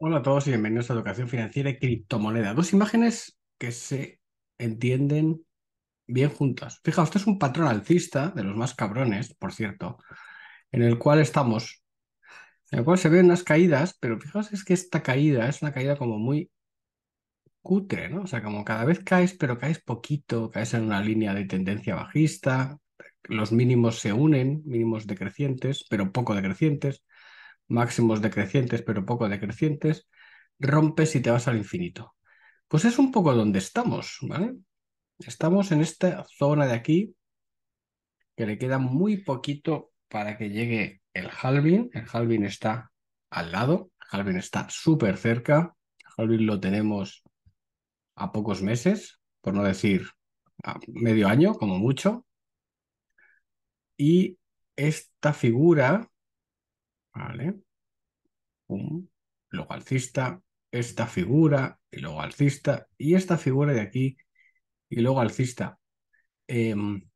Hola a todos y bienvenidos a Educación Financiera y Criptomoneda. Dos imágenes que se entienden bien juntas. Fijaos, esto es un patrón alcista, de los más cabrones, por cierto, en el cual estamos, en el cual se ven unas caídas, pero fijaos es que esta caída es una caída como muy cutre, ¿no? O sea, como cada vez caes, pero caes poquito, caes en una línea de tendencia bajista, los mínimos se unen, mínimos decrecientes, pero poco decrecientes máximos decrecientes, pero poco decrecientes, rompes y te vas al infinito. Pues es un poco donde estamos, ¿vale? Estamos en esta zona de aquí que le queda muy poquito para que llegue el halving. El halving está al lado, el halving está súper cerca. El halving lo tenemos a pocos meses, por no decir a medio año como mucho. Y esta figura, ¿vale? luego alcista, esta figura, y luego alcista, y esta figura de aquí, y luego alcista. Em,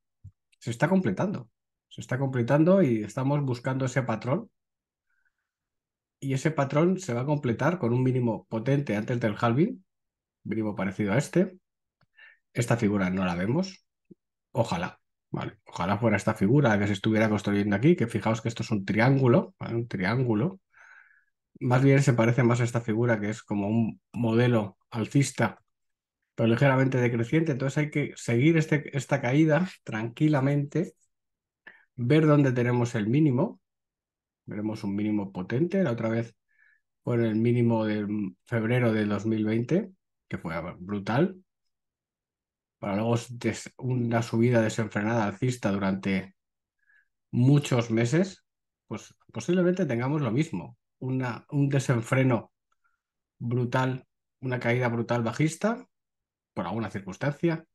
se está completando, se está completando y estamos buscando ese patrón. Y ese patrón se va a completar con un mínimo potente antes del halving, mínimo parecido a este. Esta figura no la vemos. Ojalá, Vale, ojalá fuera esta figura que se estuviera construyendo aquí, que fijaos que esto es un triángulo, un triángulo más bien se parece más a esta figura que es como un modelo alcista, pero ligeramente decreciente. Entonces hay que seguir este, esta caída tranquilamente, ver dónde tenemos el mínimo. Veremos un mínimo potente, la otra vez fue el mínimo de febrero de 2020, que fue brutal, para luego una subida desenfrenada alcista durante muchos meses, pues posiblemente tengamos lo mismo un desenfreno brutal, una caída brutal bajista, por alguna circunstancia,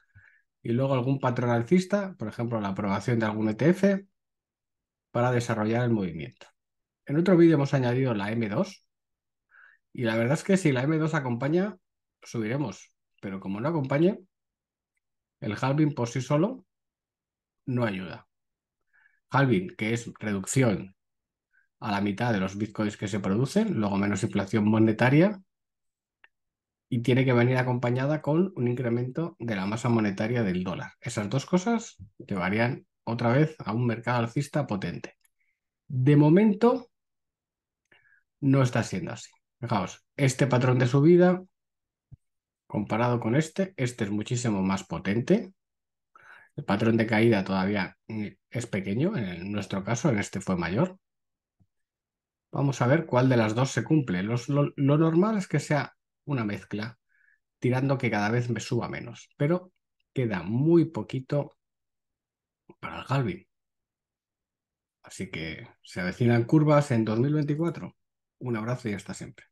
y luego algún patrón alcista, por ejemplo, la aprobación de algún ETF, para desarrollar el movimiento. En otro vídeo hemos añadido la M2, y la verdad es que si la M2 acompaña, subiremos, pero como no acompañe, el halving por sí solo no ayuda. Halving, que es reducción a la mitad de los bitcoins que se producen, luego menos inflación monetaria, y tiene que venir acompañada con un incremento de la masa monetaria del dólar. Esas dos cosas llevarían otra vez a un mercado alcista potente. De momento, no está siendo así. Fijaos, este patrón de subida comparado con este, este es muchísimo más potente. El patrón de caída todavía eh, es pequeño, en nuestro caso, en este fue mayor, Vamos a ver cuál de las dos se cumple. lo, normal es que sea una mezcla, tirando que cada vez me suba menos, pero queda muy poquito para el Galvin. Así que se avecinan curvas en 2024. Un abrazo y hasta siempre.